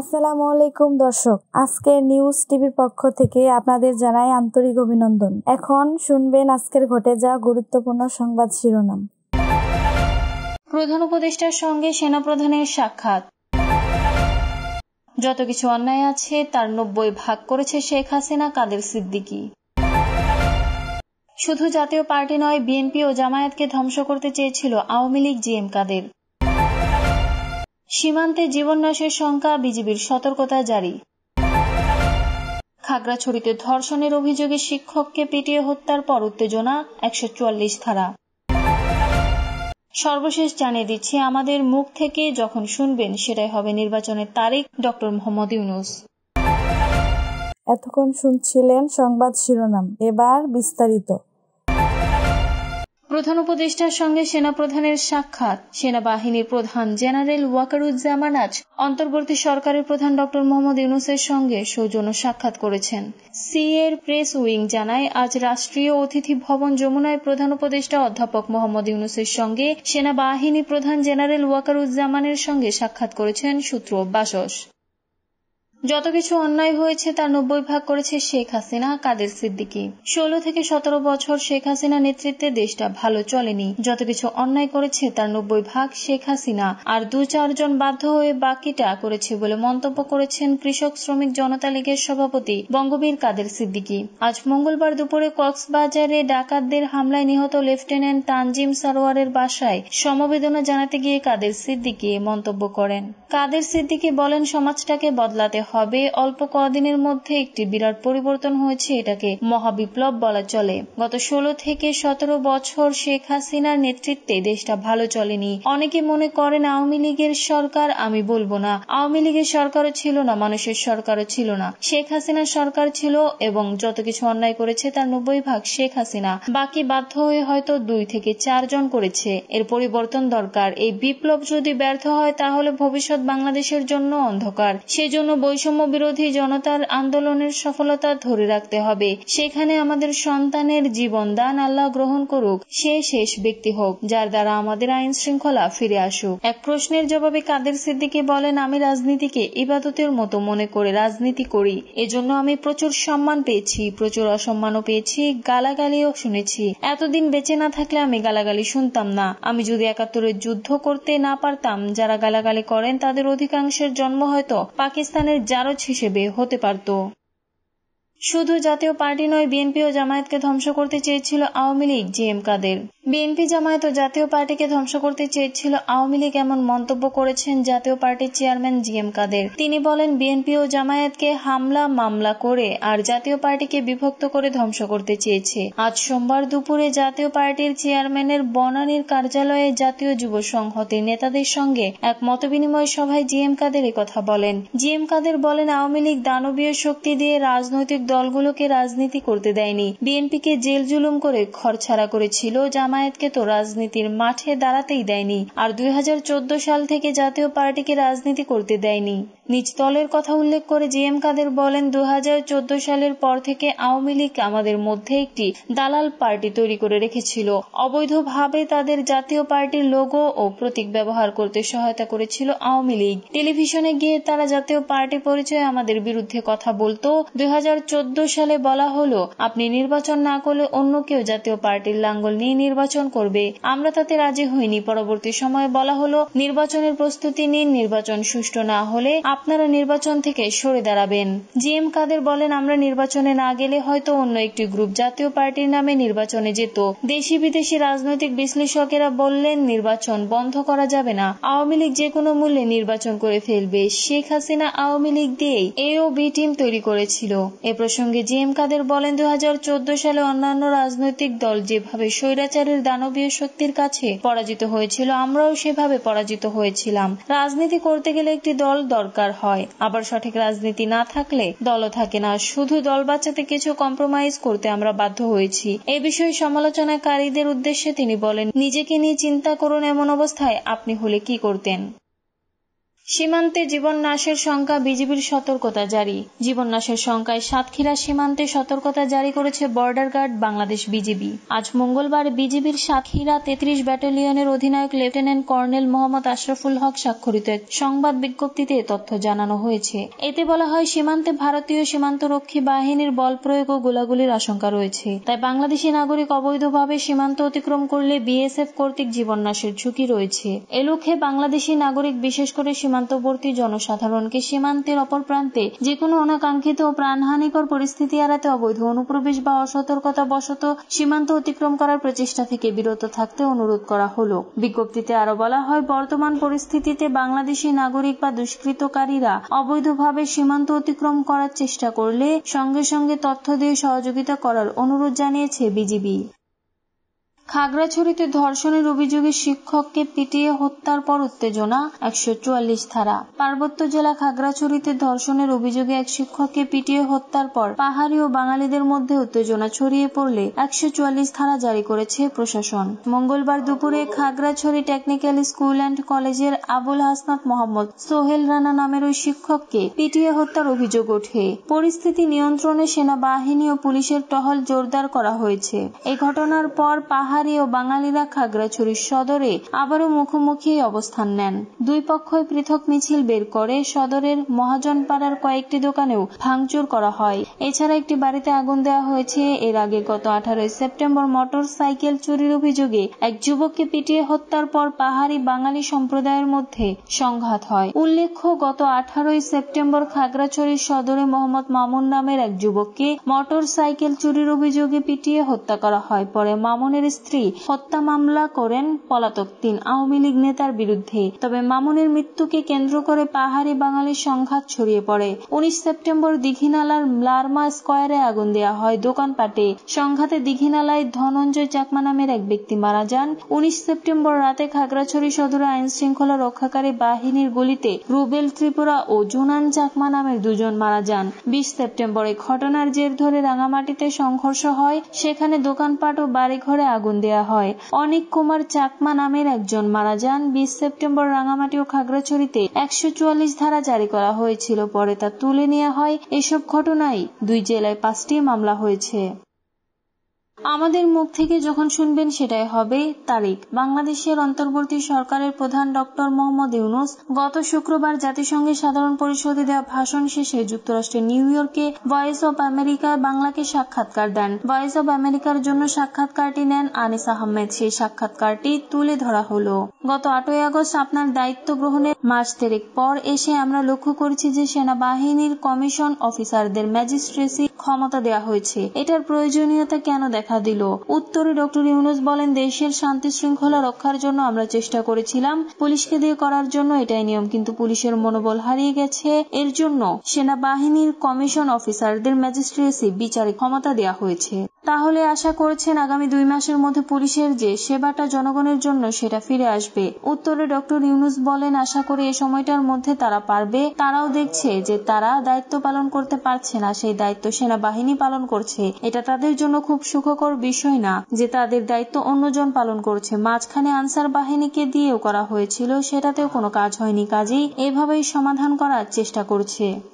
আসসালামু আলাইকুম দর্শক আজকের নিউজ টিভির পক্ষ থেকে আপনাদের জানাই আন্তরিক অভিনন্দন এখন শুনবেন আজকের ঘটে যাওয়া গুরুত্বপূর্ণ সংবাদ শিরোনাম প্রধান উপদেষ্টার সঙ্গে সেনাপ্রধানের সাক্ষাৎ যত কিছু অন্যায় আছে তার নব্বই ভাগ করেছে শেখ হাসিনা কাদের সিদ্দিকী শুধু জাতীয় পার্টি নয় বিএনপি ও জামায়াতকে ধ্বংস করতে চেয়েছিল আওয়ামী লীগ জি এম কাদের সীমান্তে নাশের শঙ্কা বিজিবির সতর্কতা জারি খাগড়াছড়িতে ধর্ষণের অভিযোগে শিক্ষককে পিটিয়ে হত্যার পর উত্তেজনা একশো চুয়াল্লিশ ধারা সর্বশেষ জানিয়ে দিচ্ছি আমাদের মুখ থেকে যখন শুনবেন সেটাই হবে নির্বাচনের তারিখ ডক্টর মোহাম্মদ ইউনুস এতক্ষণ শুনছিলেন সংবাদ শিরোনাম এবার বিস্তারিত প্রধান উপদেষ্টার সঙ্গে সেনাপ্রধানের সাক্ষাৎ সেনাবাহিনীর প্রধান জেনারেল ওয়াকারুজ্জামান আজ অন্তর্বর্তী সরকারের প্রধান ডক্টর মোহাম্মদ ইউনুসের সঙ্গে সৌজন্য সাক্ষাৎ করেছেন সিএর প্রেস উইং জানায় আজ রাষ্ট্রীয় অতিথি ভবন যমুনায় প্রধান উপদেষ্টা অধ্যাপক মোহাম্মদ ইউনুসের সঙ্গে সেনাবাহিনী প্রধান জেনারেল ওয়াকারুজ্জামানের সঙ্গে সাক্ষাৎ করেছেন সূত্র বাসস যত কিছু অন্যায় হয়েছে তার নব্বই ভাগ করেছে শেখ হাসিনা কাদের সিদ্দিকি ষোলো থেকে সতেরো বছর শেখ হাসিনা নেতৃত্বে দেশটা ভালো চলেনি যত কিছু অন্যায় করেছে তার নব্বই ভাগ শেখ হাসিনা আর দু চারজন বাধ্য হয়ে বাকিটা করেছে বলে মন্তব্য করেছেন কৃষক শ্রমিক জনতা লীগের সভাপতি বঙ্গবীর কাদের সিদ্দিকি আজ মঙ্গলবার দুপুরে কক্সবাজারে ডাকাতদের হামলায় নিহত লেফটেন্যান্ট তানজিম সারোয়ারের বাসায় সমবেদনা জানাতে গিয়ে কাদের সিদ্দিকি মন্তব্য করেন কাদের সিদ্দিকি বলেন সমাজটাকে বদলাতে হবে হবে অল্প কদিনের মধ্যে একটি বিরাট পরিবর্তন হয়েছে এটাকে মহাবিপ্লব বলা চলে গত ষোলো থেকে সতেরো বছর শেখ হাসিনার নেতৃত্বে দেশটা ভালো চলেনি অনেকে মনে করেন আওয়ামী লীগের সরকার আমি বলবো না আওয়ামী লীগের সরকারও ছিল না মানুষের সরকারও ছিল না শেখ হাসিনার সরকার ছিল এবং যত কিছু অন্যায় করেছে তার নব্বই ভাগ শেখ হাসিনা বাকি বাধ্য হয়ে হয়তো দুই থেকে চারজন করেছে এর পরিবর্তন দরকার এই বিপ্লব যদি ব্যর্থ হয় তাহলে ভবিষ্যৎ বাংলাদেশের জন্য অন্ধকার সেজন্য বৈষম্য বৈষম্য বিরোধী জনতার আন্দোলনের সফলতা ধরে রাখতে হবে সেখানে আমাদের সন্তানের জীবন দান আল্লাহ গ্রহণ করুক সে শেষ ব্যক্তি হোক যার দ্বারা আমাদের আইন শৃঙ্খলা ফিরে আসুক এক প্রশ্নের জবাবে কাদের সিদ্দিকে বলেন আমি রাজনীতিকে ইবাদতের মতো মনে করে রাজনীতি করি এজন্য আমি প্রচুর সম্মান পেয়েছি প্রচুর অসম্মানও পেয়েছি গালাগালিও শুনেছি এতদিন বেঁচে না থাকলে আমি গালাগালি শুনতাম না আমি যদি একাত্তরের যুদ্ধ করতে না পারতাম যারা গালাগালি করেন তাদের অধিকাংশের জন্ম হয়তো পাকিস্তানের জারজ হিসেবে হতে পারত শুধু জাতীয় পার্টি নয় বিএনপি ও জামায়াতকে ধ্বংস করতে চেয়েছিল Awami League J M Kader BNP Jamaat ও জাতীয় পার্টিকে ধ্বংস করতে চেয়েছিল আওয়ামী লীগ এমন মন্তব্য করেছেন জাতীয় পার্টির চেয়ারম্যান জি এম কাদের তিনি বলেন বিএনপি ও জামায়াতকে হামলা মামলা করে আর জাতীয় পার্টিকে বিভক্ত করে ধ্বংস করতে চেয়েছে আজ সোমবার দুপুরে জাতীয় পার্টির চেয়ারম্যানের বনানীর কার্যালয়ে জাতীয় যুব সংহতির নেতাদের সঙ্গে এক মতবিনিময় সভায় জি এম কাদের কথা বলেন জি এম কাদের বলেন আওয়ামী লীগ দানবীয় শক্তি দিয়ে রাজনৈতিক দলগুলোকে রাজনীতি করতে দেয়নি বিএনপিকে জেল জুলুম করে খরছাড়া করেছিল জামায়াত জামায়াতকে তো রাজনীতির মাঠে দাঁড়াতেই দেয়নি আর দুই সাল থেকে জাতীয় পার্টিকে রাজনীতি করতে দেয়নি নিজ দলের কথা উল্লেখ করে জি এম কাদের বলেন দু সালের পর থেকে আওয়ামী লীগ আমাদের মধ্যে একটি দালাল পার্টি তৈরি করে রেখেছিল অবৈধভাবে তাদের জাতীয় পার্টির লোগো ও প্রতীক ব্যবহার করতে সহায়তা করেছিল আওয়ামী লীগ টেলিভিশনে গিয়ে তারা জাতীয় পার্টি পরিচয়ে আমাদের বিরুদ্ধে কথা বলত দুই সালে বলা হলো আপনি নির্বাচন না করলে অন্য কেউ জাতীয় পার্টির লাঙ্গল নিয়ে নির্বাচন নির্বাচন করবে আমরা তাতে রাজি হইনি পরবর্তী সময়ে বলা হলো নির্বাচনের প্রস্তুতি নিন নির্বাচন সুষ্ঠু না হলে আপনারা নির্বাচন থেকে সরে দাঁড়াবেন জি এম কাদের বলেন আমরা নির্বাচনে না গেলে হয়তো অন্য একটি গ্রুপ জাতীয় পার্টির নামে নির্বাচনে যেত দেশি বিদেশি রাজনৈতিক বিশ্লেষকেরা বললেন নির্বাচন বন্ধ করা যাবে না আওয়ামী লীগ যে কোনো মূল্যে নির্বাচন করে ফেলবে শেখ হাসিনা আওয়ামী লীগ দিয়েই এ ও বি টিম তৈরি করেছিল এ প্রসঙ্গে জি এম কাদের বলেন দু সালে অন্যান্য রাজনৈতিক দল যেভাবে স্বৈরাচারের তাদের দানবীয় শক্তির কাছে পরাজিত হয়েছিল আমরাও সেভাবে পরাজিত হয়েছিলাম রাজনীতি করতে গেলে একটি দল দরকার হয় আবার সঠিক রাজনীতি না থাকলে দলও থাকে না শুধু দল বাঁচাতে কিছু কম্প্রোমাইজ করতে আমরা বাধ্য হয়েছি এ বিষয়ে সমালোচনাকারীদের উদ্দেশ্যে তিনি বলেন নিজেকে নিয়ে চিন্তা করুন এমন অবস্থায় আপনি হলে কি করতেন সীমান্তে নাশের সংখ্যা বিজিবির সতর্কতা জারি নাশের সংখ্যায় সাতক্ষীরা সীমান্তে সতর্কতা জারি করেছে বর্ডার গার্ড বাংলাদেশ বিজিবি আজ মঙ্গলবার বিজিবির সাতক্ষীরা তেত্রিশ ব্যাটালিয়নের অধিনায়ক লেফটেন্যান্ট কর্নেল মোহাম্মদ আশরাফুল হক স্বাক্ষরিত এক সংবাদ বিজ্ঞপ্তিতে এ তথ্য জানানো হয়েছে এতে বলা হয় সীমান্তে ভারতীয় সীমান্তরক্ষী বাহিনীর বল প্রয়োগ ও গোলাগুলির আশঙ্কা রয়েছে তাই বাংলাদেশি নাগরিক অবৈধভাবে সীমান্ত অতিক্রম করলে বিএসএফ কর্তৃক জীবননাশের ঝুঁকি রয়েছে এ লক্ষ্যে বাংলাদেশি নাগরিক বিশেষ করে সীমান্ত সীমান্তবর্তী জনসাধারণকে সীমান্তের অপর প্রান্তে যে কোনো অনাকাঙ্ক্ষিত ও প্রাণহানিকর পরিস্থিতি এড়াতে অবৈধ অনুপ্রবেশ বা অসতর্কতা বশত সীমান্ত অতিক্রম করার প্রচেষ্টা থেকে বিরত থাকতে অনুরোধ করা হল বিজ্ঞপ্তিতে আরো বলা হয় বর্তমান পরিস্থিতিতে বাংলাদেশি নাগরিক বা দুষ্কৃতকারীরা অবৈধভাবে সীমান্ত অতিক্রম করার চেষ্টা করলে সঙ্গে সঙ্গে তথ্য দিয়ে সহযোগিতা করার অনুরোধ জানিয়েছে বিজিবি খাগড়াছড়িতে ধর্ষণের অভিযোগে শিক্ষককে পিটিয়ে হত্যার পর উত্তেজনা একশো চুয়াল্লিশ ধারা পার্বত্য জেলা খাগড়াছড়িতে ধর্ষণের অভিযোগে এক শিক্ষককে পিটিয়ে হত্যার পর পাহাড়ি ও বাঙালিদের মধ্যে উত্তেজনা ছড়িয়ে পড়লে একশো চুয়াল্লিশ ধারা জারি করেছে প্রশাসন মঙ্গলবার দুপুরে খাগড়াছড়ি টেকনিক্যাল স্কুল অ্যান্ড কলেজের আবুল হাসনাত মোহাম্মদ সোহেল রানা নামের ওই শিক্ষককে পিটিয়ে হত্যার অভিযোগ ওঠে পরিস্থিতি নিয়ন্ত্রণে সেনাবাহিনী ও পুলিশের টহল জোরদার করা হয়েছে এ ঘটনার পর পাহাড় পাহাড়ি ও বাঙালিরা খাগড়াছড়ি সদরে আবারও মুখোমুখি অবস্থান নেন দুই পক্ষই পৃথক মিছিল বের করে সদরের মহাজনপাড়ার কয়েকটি দোকানেও ভাঙচুর করা হয় এছাড়া একটি বাড়িতে আগুন দেওয়া হয়েছে এর আগে গত আঠারোই সেপ্টেম্বর মোটর সাইকেল চুরির অভিযোগে এক যুবককে পিটিয়ে হত্যার পর পাহাড়ি বাঙালি সম্প্রদায়ের মধ্যে সংঘাত হয় উল্লেখ্য গত আঠারোই সেপ্টেম্বর খাগড়াছড়ি সদরে মোহাম্মদ মামুন নামের এক যুবককে মোটর সাইকেল চুরির অভিযোগে পিটিয়ে হত্যা করা হয় পরে মামুনের স্ত্রী হত্যা মামলা করেন পলাতক তিন আওয়ামী লীগ নেতার বিরুদ্ধে তবে মামুনের মৃত্যুকে কেন্দ্র করে পাহাড়ি বাঙালির সংঘাত ছড়িয়ে পড়ে উনিশ সেপ্টেম্বর দীঘিনালার ফার্মা স্কয়ারে আগুন দেওয়া হয় দোকানপাটে সংঘাতে দীঘিনালায় ধনঞ্জয় চাকমা নামের এক ব্যক্তি মারা যান উনিশ সেপ্টেম্বর রাতে খাগড়াছড়ি সদরে আইন শৃঙ্খলা রক্ষাকারী বাহিনীর গুলিতে রুবেল ত্রিপুরা ও জুনান চাকমা নামের দুজন মারা যান বিশ সেপ্টেম্বরে ঘটনার জের ধরে রাঙামাটিতে সংঘর্ষ হয় সেখানে দোকানপাট ও বাড়িঘরে আগুন দেয়া হয় অনিক কুমার চাকমা নামের একজন মারা যান বিশ সেপ্টেম্বর রাঙামাটি ও খাগড়াছড়িতে একশো চুয়াল্লিশ ধারা জারি করা হয়েছিল পরে তা তুলে নেওয়া হয় এসব ঘটনায় দুই জেলায় পাঁচটি মামলা হয়েছে আমাদের মুখ থেকে যখন শুনবেন সেটাই হবে তারিখ বাংলাদেশের অন্তর্বর্তী সরকারের প্রধান ডক্টর মোহাম্মদ ইউনুস গত শুক্রবার জাতিসংঘের সাধারণ পরিষদে দেওয়া ভাষণ শেষে যুক্তরাষ্ট্রের নিউ ইয়র্কে ভয়েস অব আমেরিকায় বাংলাকে সাক্ষাৎকার দেন ভয়েস অব আমেরিকার জন্য সাক্ষাৎকারটি নেন আনিস আহমেদ সেই সাক্ষাৎকারটি তুলে ধরা হলো গত আটই আগস্ট আপনার দায়িত্ব গ্রহণের মাস তেরেক পর এসে আমরা লক্ষ্য করছি যে সেনাবাহিনীর কমিশন অফিসারদের ম্যাজিস্ট্রেসি ক্ষমতা দেওয়া হয়েছে এটার প্রয়োজনীয়তা কেন দেখা দেখা দিল উত্তরে ডক্টর ইউনুস বলেন দেশের শান্তি শৃঙ্খলা রক্ষার জন্য আমরা চেষ্টা করেছিলাম পুলিশকে দিয়ে করার জন্য এটাই নিয়ম কিন্তু পুলিশের মনোবল হারিয়ে গেছে এর জন্য সেনাবাহিনীর কমিশন অফিসারদের ম্যাজিস্ট্রেসি বিচারে ক্ষমতা দেওয়া হয়েছে তাহলে আশা করছেন আগামী দুই মাসের মধ্যে পুলিশের যে সেবাটা জনগণের জন্য সেটা ফিরে আসবে উত্তরে ডক্টর ইউনুস বলেন আশা করি এ সময়টার মধ্যে তারা পারবে তারাও দেখছে যে তারা দায়িত্ব পালন করতে পারছে না সেই দায়িত্ব সেনাবাহিনী পালন করছে এটা তাদের জন্য খুব সুখ আতঙ্ককর বিষয় না যে তাদের দায়িত্ব অন্যজন পালন করছে মাঝখানে আনসার বাহিনীকে দিয়েও করা হয়েছিল সেটাতেও কোনো কাজ হয়নি কাজেই এভাবেই সমাধান করার চেষ্টা করছে